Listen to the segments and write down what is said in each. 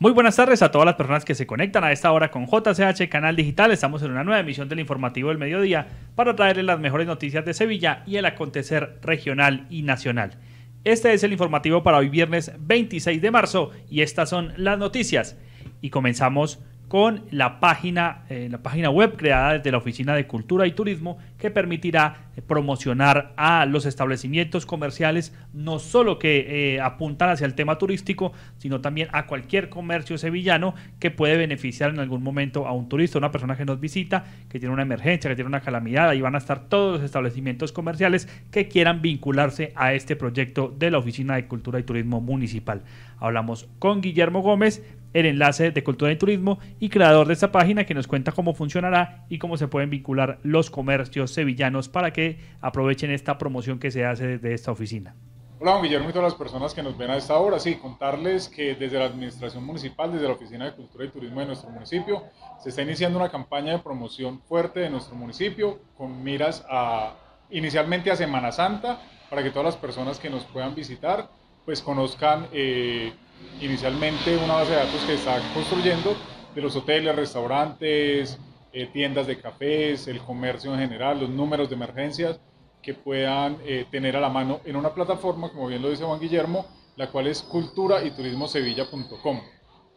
Muy buenas tardes a todas las personas que se conectan a esta hora con JCH Canal Digital. Estamos en una nueva emisión del informativo del mediodía para traerles las mejores noticias de Sevilla y el acontecer regional y nacional. Este es el informativo para hoy viernes 26 de marzo y estas son las noticias. Y comenzamos con la página, eh, la página web creada desde la Oficina de Cultura y Turismo que permitirá promocionar a los establecimientos comerciales, no solo que eh, apuntan hacia el tema turístico, sino también a cualquier comercio sevillano que puede beneficiar en algún momento a un turista, una persona que nos visita, que tiene una emergencia, que tiene una calamidad. Ahí van a estar todos los establecimientos comerciales que quieran vincularse a este proyecto de la Oficina de Cultura y Turismo Municipal. Hablamos con Guillermo Gómez, el enlace de Cultura y Turismo y creador de esta página que nos cuenta cómo funcionará y cómo se pueden vincular los comercios sevillanos para que aprovechen esta promoción que se hace desde esta oficina. Hola, don Guillermo y todas las personas que nos ven a esta hora. Sí, contarles que desde la Administración Municipal, desde la Oficina de Cultura y Turismo de nuestro municipio, se está iniciando una campaña de promoción fuerte de nuestro municipio con miras a, inicialmente a Semana Santa, para que todas las personas que nos puedan visitar, pues conozcan eh, inicialmente una base de datos que está construyendo de los hoteles, restaurantes, eh, tiendas de cafés, el comercio en general, los números de emergencias que puedan eh, tener a la mano en una plataforma, como bien lo dice Juan Guillermo, la cual es cultura y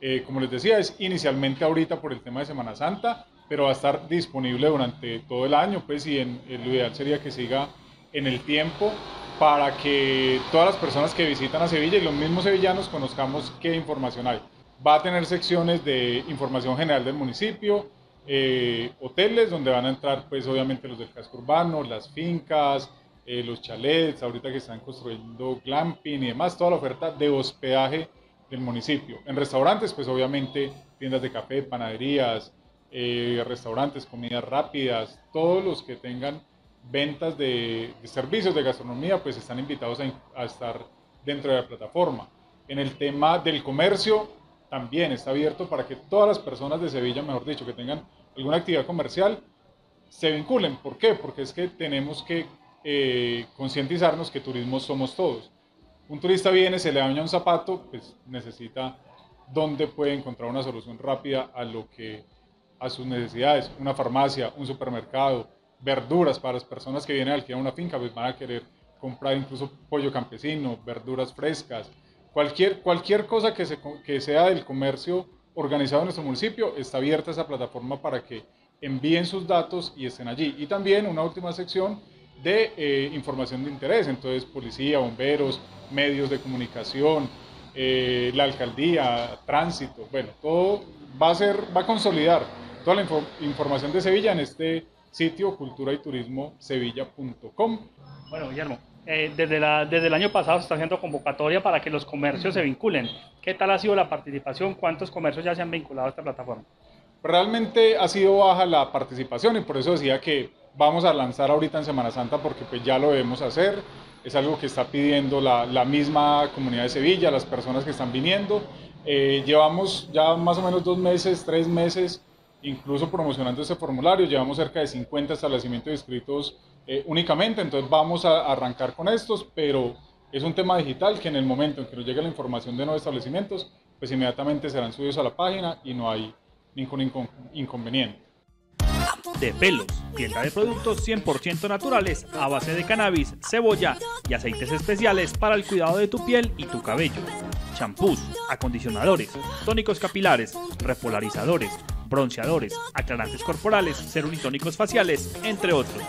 Eh, como les decía, es inicialmente ahorita por el tema de Semana Santa, pero va a estar disponible durante todo el año, pues, y en, eh, lo ideal sería que siga en el tiempo para que todas las personas que visitan a Sevilla y los mismos sevillanos conozcamos qué información hay. Va a tener secciones de información general del municipio, eh, hoteles donde van a entrar pues obviamente los del casco urbano, las fincas, eh, los chalets, ahorita que están construyendo glamping y demás, toda la oferta de hospedaje del municipio. En restaurantes pues obviamente tiendas de café, panaderías, eh, restaurantes, comidas rápidas, todos los que tengan ventas de, servicios de gastronomía pues están invitados a estar dentro de la plataforma. En el tema del comercio, también está abierto para que todas las personas de Sevilla, mejor dicho, que tengan alguna actividad comercial, se vinculen. ¿Por qué? Porque es que tenemos que eh, concientizarnos que turismo somos todos. Un turista viene, se le daña un zapato, pues necesita dónde puede encontrar una solución rápida a lo que a sus necesidades, una farmacia, un supermercado, verduras para las personas que vienen a alquilar una finca, pues van a querer comprar incluso pollo campesino, verduras frescas, Cualquier, cualquier cosa que, se, que sea del comercio organizado en nuestro municipio, está abierta esa plataforma para que envíen sus datos y estén allí. Y también una última sección de eh, información de interés, entonces policía, bomberos, medios de comunicación, eh, la alcaldía, tránsito, bueno, todo va a ser, va a consolidar toda la información de Sevilla en este sitio cultura y turismo Bueno, Guillermo, eh, desde, el año pasado se está haciendo convocatoria para que los comercios se vinculen. ¿Qué tal ha sido la participación? ¿Cuántos comercios ya se han vinculado a esta plataforma? Realmente ha sido baja la participación y por eso decía que vamos a lanzar ahorita en Semana Santa porque pues ya lo debemos hacer. Es algo que está pidiendo la, misma comunidad de Sevilla, las personas que están viniendo. Eh, llevamos ya más o menos dos meses, tres meses, incluso promocionando este formulario. Llevamos cerca de 50 establecimientos inscritos eh, únicamente, entonces vamos a arrancar con estos, pero es un tema digital que en el momento en que nos llegue la información de nuevos establecimientos, pues inmediatamente serán subidos a la página y no hay ningún inconveniente. De Pelos, tienda de productos 100% naturales a base de cannabis, cebolla y aceites especiales para el cuidado de tu piel y tu cabello. Champús, acondicionadores, tónicos capilares, repolarizadores, bronceadores, aclarantes corporales, tónicos faciales, entre otros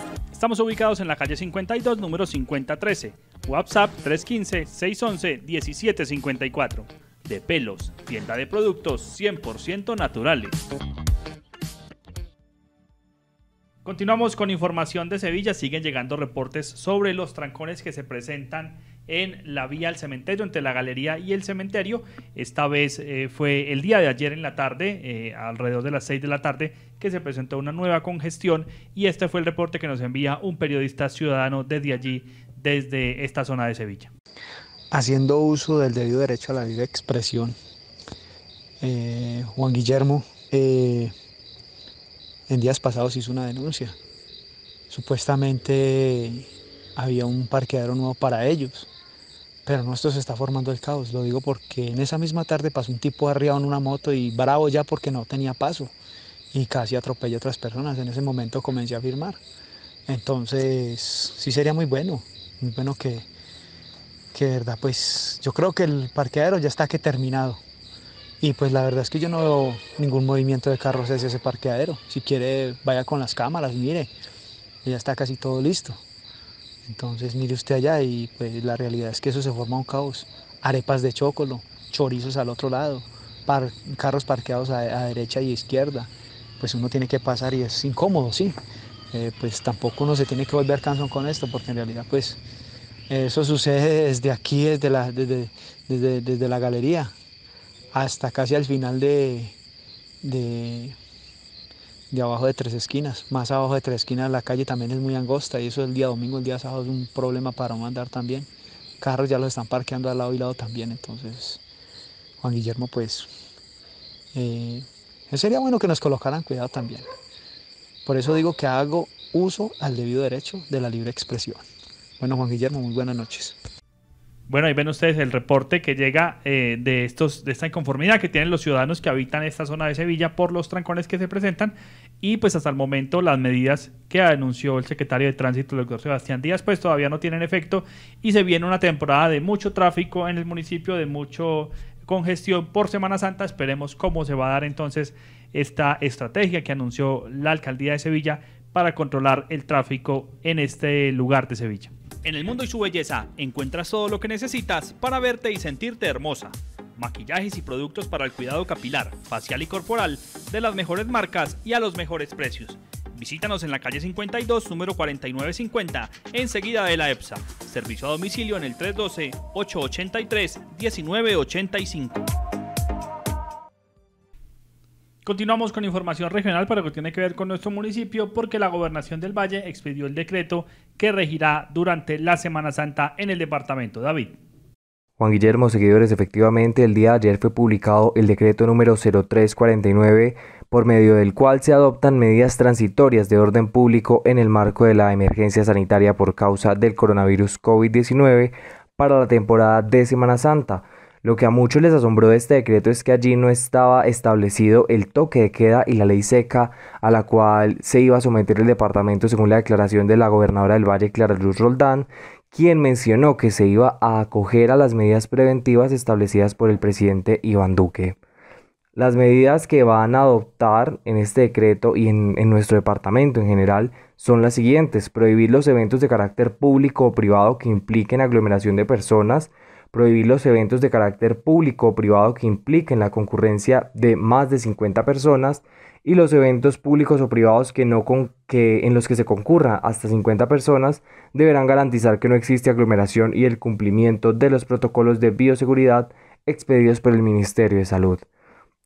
Estamos ubicados en la calle 52, número 5013. WhatsApp 315-611-1754. De pelos, tienda de productos 100% naturales. Continuamos con información de Sevilla. Siguen llegando reportes sobre los trancones que se presentan en la vía al cementerio, entre la galería y el cementerio. Esta vez eh, fue el día de ayer en la tarde, eh, alrededor de las 6 de la tarde, que se presentó una nueva congestión y este fue el reporte que nos envía un periodista ciudadano desde allí, desde esta zona de Sevilla. Haciendo uso del debido derecho a la libre expresión, eh, Juan Guillermo en días pasados hizo una denuncia. Supuestamente había un parqueadero nuevo para ellos pero no, esto se está formando el caos. Lo digo porque en esa misma tarde pasó un tipo arriba en una moto y bravo ya porque no tenía paso y casi atropella a otras personas. En ese momento comencé a firmar. Entonces, sí sería muy bueno, muy bueno que, que verdad, pues yo creo que el parqueadero ya está que terminado. Y pues la verdad es que yo no veo ningún movimiento de carros hacia ese parqueadero. Si quiere, vaya con las cámaras, mire, ya está casi todo listo. Entonces mire usted allá y pues la realidad es que eso se forma un caos. Arepas de chocolo, chorizos al otro lado, carros parqueados a, derecha y izquierda. Pues uno tiene que pasar y es incómodo, sí. Eh, pues tampoco uno se tiene que volver cansón con esto porque en realidad pues eso sucede desde aquí, desde la, desde, la galería hasta casi al final de de abajo de Tres Esquinas. Más abajo de Tres Esquinas la calle también es muy angosta y eso el día domingo, el día sábado es un problema para uno andar también. Carros ya los están parqueando al lado y lado también, entonces Juan Guillermo pues eh, sería bueno que nos colocaran cuidado también. Por eso digo que hago uso al debido derecho de la libre expresión. Bueno Juan Guillermo, muy buenas noches. Bueno, ahí ven ustedes el reporte que llega eh, de, estos, de esta inconformidad que tienen los ciudadanos que habitan esta zona de Sevilla por los trancones que se presentan y pues hasta el momento las medidas que anunció el secretario de Tránsito, el doctor Sebastián Díaz, pues todavía no tienen efecto y se viene una temporada de mucho tráfico en el municipio, de mucho congestión por Semana Santa. Esperemos cómo se va a dar entonces esta estrategia que anunció la alcaldía de Sevilla para controlar el tráfico en este lugar de Sevilla. En el mundo y su belleza encuentras todo lo que necesitas para verte y sentirte hermosa. Maquillajes y productos para el cuidado capilar, facial y corporal de las mejores marcas y a los mejores precios. Visítanos en la calle 52, número 4950, enseguida de la EPSA. Servicio a domicilio en el 312-883-1985. Continuamos con información regional, para lo que tiene que ver con nuestro municipio, porque la gobernación del Valle expidió el decreto que regirá durante la Semana Santa en el departamento. David. Juan Guillermo, seguidores, efectivamente, el día de ayer fue publicado el decreto número 0349, por medio del cual se adoptan medidas transitorias de orden público en el marco de la emergencia sanitaria por causa del coronavirus COVID-19 para la temporada de Semana Santa lo que a muchos les asombró de este decreto es que allí no estaba establecido el toque de queda y la ley seca a la cual se iba a someter el departamento según la declaración de la gobernadora del Valle Clara Luz Roldán, quien mencionó que se iba a acoger a las medidas preventivas establecidas por el presidente Iván Duque. Las medidas que van a adoptar en este decreto y en, en, nuestro departamento en general son las siguientes. Prohibir los eventos de carácter público o privado que impliquen aglomeración de personas, prohibir los eventos de carácter público o privado que impliquen la concurrencia de más de 50 personas y los eventos públicos o privados que en los que se concurra hasta 50 personas deberán garantizar que no existe aglomeración y el cumplimiento de los protocolos de bioseguridad expedidos por el Ministerio de Salud.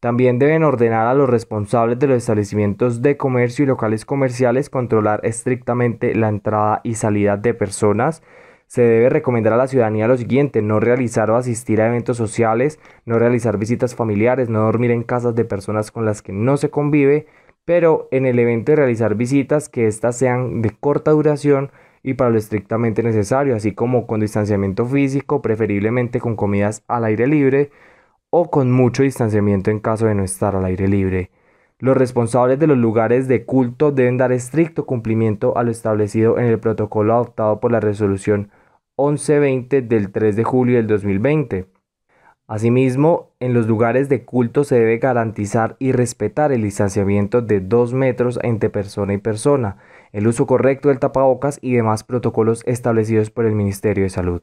También deben ordenar a los responsables de los establecimientos de comercio y locales comerciales controlar estrictamente la entrada y salida de personas, se debe recomendar a la ciudadanía lo siguiente, no realizar o asistir a eventos sociales, no realizar visitas familiares, no dormir en casas de personas con las que no se convive, pero en el evento de realizar visitas que éstas sean de corta duración y para lo estrictamente necesario, así como con distanciamiento físico, preferiblemente con comidas al aire libre o con mucho distanciamiento en caso de no estar al aire libre. Los responsables de los lugares de culto deben dar estricto cumplimiento a lo establecido en el protocolo adoptado por la resolución 1120 del 3 de julio del 2020. Asimismo, en los lugares de culto se debe garantizar y respetar el distanciamiento de 2 metros entre persona y persona, el uso correcto del tapabocas y demás protocolos establecidos por el Ministerio de Salud.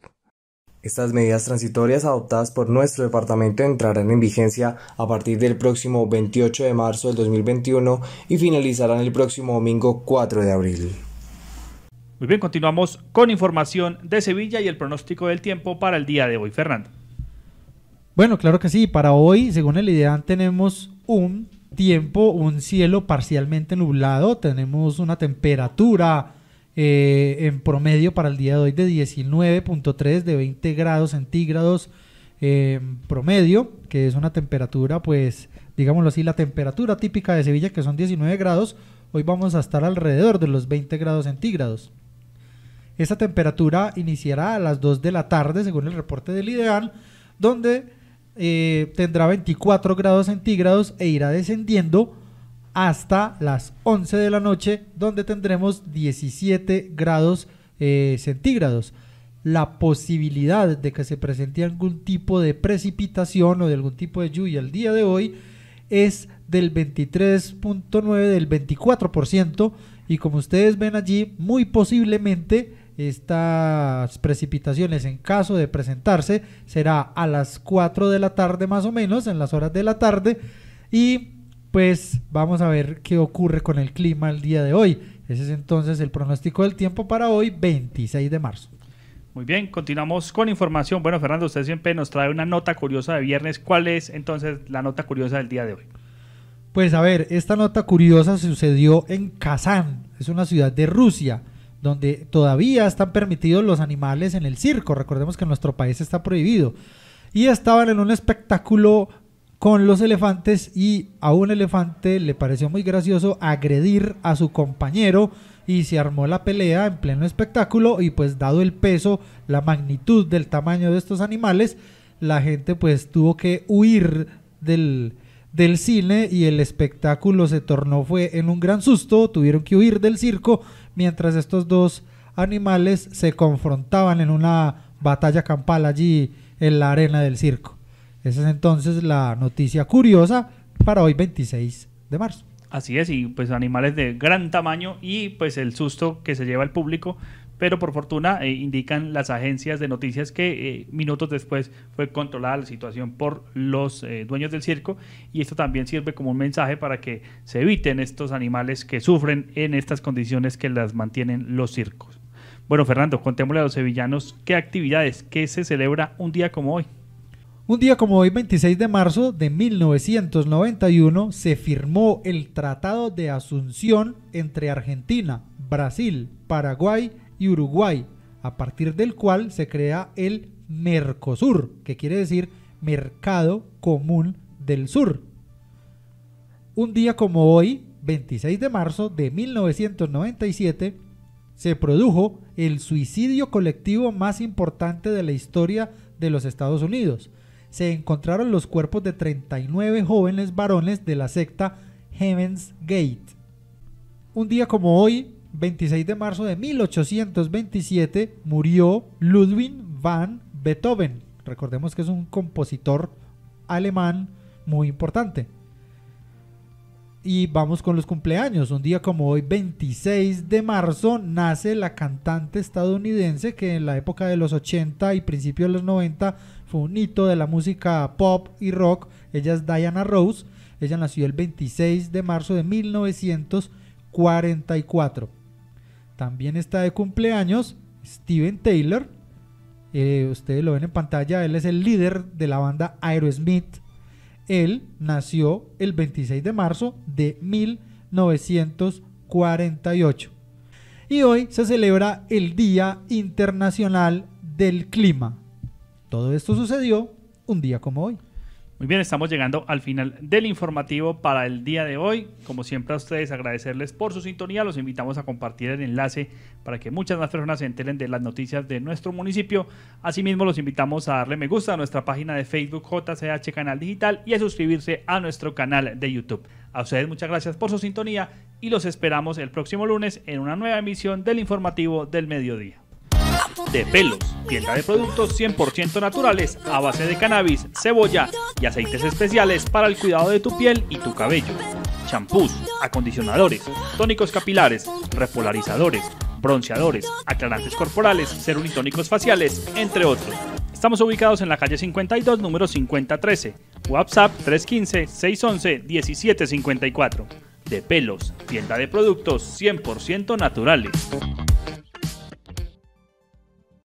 Estas medidas transitorias adoptadas por nuestro departamento entrarán en vigencia a partir del próximo 28 de marzo del 2021 y finalizarán el próximo domingo 4 de abril. Muy bien, continuamos con información de Sevilla y el pronóstico del tiempo para el día de hoy, Fernando. Bueno, claro que sí, para hoy, según el IDEAN, tenemos un tiempo, un cielo parcialmente nublado, tenemos una temperatura eh, en promedio para el día de hoy de 19.3 de 20 grados centígrados eh, promedio, que es una temperatura, pues, digámoslo así, la temperatura típica de Sevilla, que son 19 grados, hoy vamos a estar alrededor de los 20 grados centígrados. Esta temperatura iniciará a las 2 de la tarde, según el reporte del IDEAL donde eh, tendrá 24 grados centígrados e irá descendiendo hasta las 11 de la noche, donde tendremos 17 grados eh, centígrados. La posibilidad de que se presente algún tipo de precipitación o de algún tipo de lluvia el día de hoy es del 23.9, del 24%, y como ustedes ven allí, muy posiblemente estas precipitaciones en caso de presentarse será a las 4 de la tarde más o menos, en las horas de la tarde, y pues vamos a ver qué ocurre con el clima el día de hoy. Ese es entonces el pronóstico del tiempo para hoy, 26 de marzo. Muy bien, continuamos con información. Bueno, Fernando, usted siempre nos trae una nota curiosa de viernes. ¿Cuál es entonces la nota curiosa del día de hoy? Pues a ver, esta nota curiosa sucedió en Kazán, es una ciudad de Rusia, donde todavía están permitidos los animales en el circo. Recordemos que en nuestro país está prohibido. Y estaban en un espectáculo con los elefantes y a un elefante le pareció muy gracioso agredir a su compañero y se armó la pelea en pleno espectáculo y pues dado el peso, la magnitud del tamaño de estos animales, la gente pues tuvo que huir del, del cine y el espectáculo se tornó fue en un gran susto, tuvieron que huir del circo mientras estos dos animales se confrontaban en una batalla campal allí en la arena del circo. Esa es entonces la noticia curiosa para hoy 26 de marzo. Así es, y pues animales de gran tamaño y pues el susto que se lleva el público, pero por fortuna eh, indican las agencias de noticias que eh, minutos después fue controlada la situación por los eh, dueños del circo y esto también sirve como un mensaje para que se eviten estos animales que sufren en estas condiciones que las mantienen los circos. Bueno, Fernando, contémosle a los sevillanos qué actividades, qué se celebra un día como hoy. Un día como hoy, 26 de marzo de 1991, se firmó el Tratado de Asunción entre Argentina, Brasil, Paraguay y Uruguay, a partir del cual se crea el Mercosur, que quiere decir Mercado Común del Sur. Un día como hoy, 26 de marzo de 1997, se produjo el suicidio colectivo más importante de la historia de los Estados Unidos se encontraron los cuerpos de 39 jóvenes varones de la secta Heaven's Gate. Un día como hoy, 26 de marzo de 1827, murió Ludwig van Beethoven. Recordemos que es un compositor alemán muy importante. Y vamos con los cumpleaños. Un día como hoy, 26 de marzo, nace la cantante estadounidense que en la época de los 80 y principios de los 90 fue un hito de la música pop y rock. Ella es Diana Rose. Ella nació el 26 de marzo de 1944. También está de cumpleaños Steven Taylor. Eh, ustedes lo ven en pantalla, él es el líder de la banda Aerosmith él nació el 26 de marzo de 1948. Y hoy se celebra el Día Internacional del Clima. Todo esto sucedió un día como hoy. Muy bien, estamos llegando al final del informativo para el día de hoy. Como siempre a ustedes agradecerles por su sintonía, los invitamos a compartir el enlace para que muchas más personas se enteren de las noticias de nuestro municipio. Asimismo, los invitamos a darle me gusta a nuestra página de Facebook JCH Canal Digital y a suscribirse a nuestro canal de YouTube. A ustedes muchas gracias por su sintonía y los esperamos el próximo lunes en una nueva emisión del informativo del mediodía de pelos. Tienda de productos 100% naturales a base de cannabis, cebolla y aceites especiales para el cuidado de tu piel y tu cabello. Champús, acondicionadores, tónicos capilares, repolarizadores, bronceadores, aclarantes corporales, serunitónicos faciales, entre otros. Estamos ubicados en la calle 52, número 5013. WhatsApp 315-611-1754. De Pelos, tienda de productos 100% naturales.